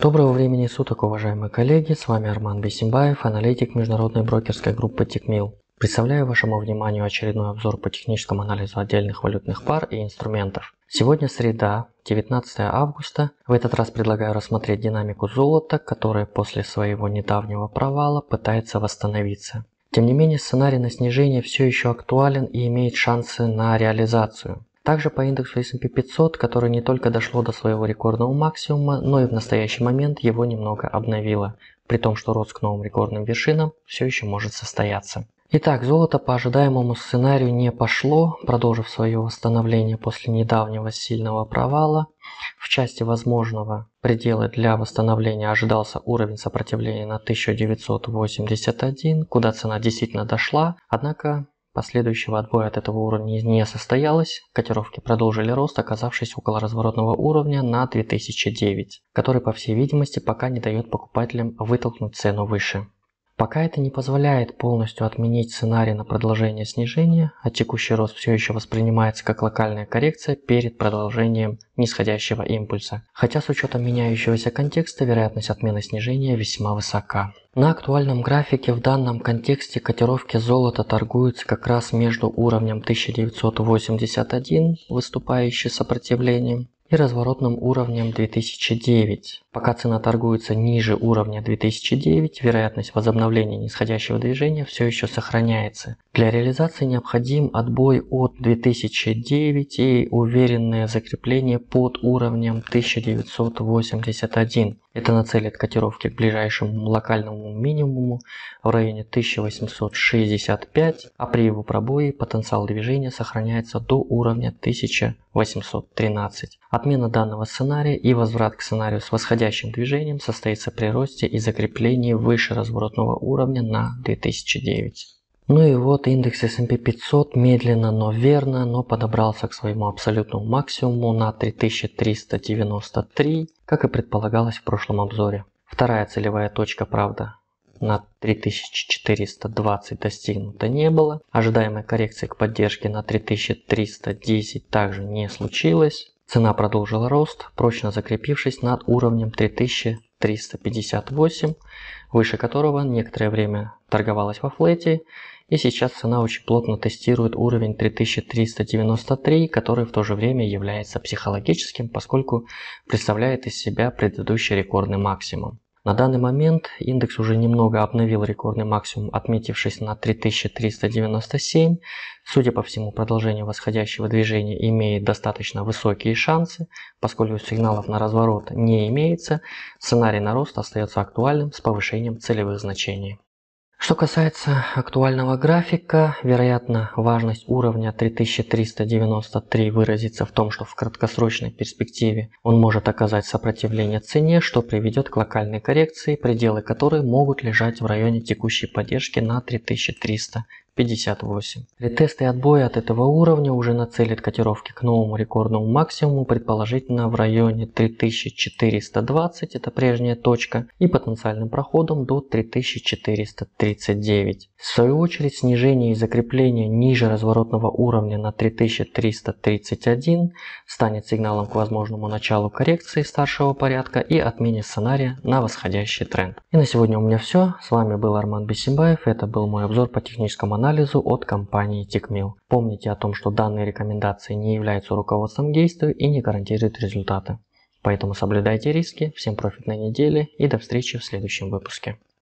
Доброго времени суток, уважаемые коллеги, с вами Арман Бесимбаев, аналитик международной брокерской группы Тикмил. Представляю вашему вниманию очередной обзор по техническому анализу отдельных валютных пар и инструментов. Сегодня среда, 19 августа. В этот раз предлагаю рассмотреть динамику золота, которое после своего недавнего провала пытается восстановиться. Тем не менее, сценарий на снижение все еще актуален и имеет шансы на реализацию. Также по индексу S&P 500, который не только дошло до своего рекордного максимума, но и в настоящий момент его немного обновило, при том, что рост к новым рекордным вершинам все еще может состояться. Итак, золото по ожидаемому сценарию не пошло, продолжив свое восстановление после недавнего сильного провала. В части возможного предела для восстановления ожидался уровень сопротивления на 1981, куда цена действительно дошла, однако Последующего отбоя от этого уровня не состоялось, котировки продолжили рост, оказавшись около разворотного уровня на 2009, который, по всей видимости, пока не дает покупателям вытолкнуть цену выше. Пока это не позволяет полностью отменить сценарий на продолжение снижения, а текущий рост все еще воспринимается как локальная коррекция перед продолжением нисходящего импульса, хотя с учетом меняющегося контекста вероятность отмены снижения весьма высока. На актуальном графике в данном контексте котировки золота торгуются как раз между уровнем 1981, выступающий сопротивлением, и разворотным уровнем 2009, Пока цена торгуется ниже уровня 2009, вероятность возобновления нисходящего движения все еще сохраняется. Для реализации необходим отбой от 2009 и уверенное закрепление под уровнем 1981. Это нацелит котировки к ближайшему локальному минимуму в районе 1865, а при его пробое потенциал движения сохраняется до уровня 1813. Отмена данного сценария и возврат к сценарию с восходящим восходящим движением состоится при росте и закреплении выше разворотного уровня на 2009. Ну и вот индекс S&P 500 медленно, но верно, но подобрался к своему абсолютному максимуму на 3393, как и предполагалось в прошлом обзоре. Вторая целевая точка, правда, на 3420 достигнута не было. Ожидаемой коррекции к поддержке на 3310 также не случилось. Цена продолжила рост, прочно закрепившись над уровнем 3358, выше которого некоторое время торговалась во флете, и сейчас цена очень плотно тестирует уровень 3393, который в то же время является психологическим, поскольку представляет из себя предыдущий рекордный максимум. На данный момент индекс уже немного обновил рекордный максимум, отметившись на 3397. Судя по всему, продолжение восходящего движения имеет достаточно высокие шансы, поскольку сигналов на разворот не имеется, сценарий на рост остается актуальным с повышением целевых значений. Что касается актуального графика, вероятно, важность уровня 3393 выразится в том, что в краткосрочной перспективе он может оказать сопротивление цене, что приведет к локальной коррекции, пределы которой могут лежать в районе текущей поддержки на 3300. 58. Ретесты и отбои от этого уровня уже нацелят котировки к новому рекордному максимуму, предположительно в районе 3420, это прежняя точка, и потенциальным проходом до 3439. В свою очередь снижение и закрепление ниже разворотного уровня на 3331 станет сигналом к возможному началу коррекции старшего порядка и отмене сценария на восходящий тренд. И на сегодня у меня все. С вами был Арман Бесимбаев, это был мой обзор по техническому анализу анализу от компании TechMill. Помните о том, что данные рекомендации не являются руководством к действию и не гарантируют результаты. Поэтому соблюдайте риски, всем профитной недели и до встречи в следующем выпуске.